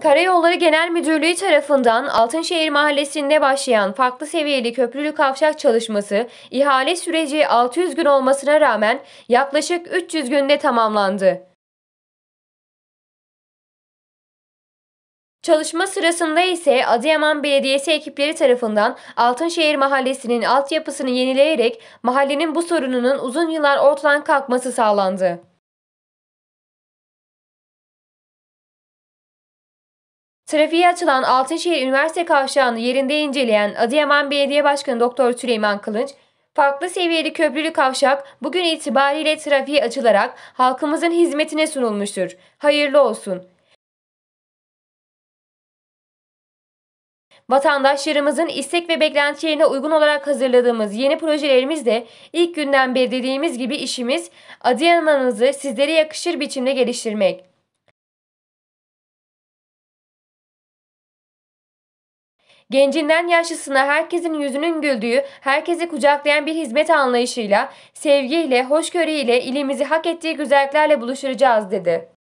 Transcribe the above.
Karayolları Genel Müdürlüğü tarafından Altınşehir Mahallesi'nde başlayan farklı seviyeli köprülü kavşak çalışması ihale süreci 600 gün olmasına rağmen yaklaşık 300 günde tamamlandı. Çalışma sırasında ise Adıyaman Belediyesi ekipleri tarafından Altınşehir Mahallesi'nin altyapısını yenileyerek mahallenin bu sorununun uzun yıllar ortadan kalkması sağlandı. Trafiğe açılan Altınşehir Üniversite kavşağını yerinde inceleyen Adıyaman Belediye Başkanı Doktor Süleyman Kılınç, farklı seviyeli köprülü kavşak bugün itibariyle trafiğe açılarak halkımızın hizmetine sunulmuştur. Hayırlı olsun. Vatandaşlarımızın istek ve beklentilerine uygun olarak hazırladığımız yeni projelerimiz ilk günden beri dediğimiz gibi işimiz Adıyaman'ımızı sizlere yakışır biçimde geliştirmek. Gencinden yaşlısına herkesin yüzünün güldüğü, herkesi kucaklayan bir hizmet anlayışıyla, sevgiyle, hoşgörüyle ilimizi hak ettiği güzelliklerle buluşturacağız dedi.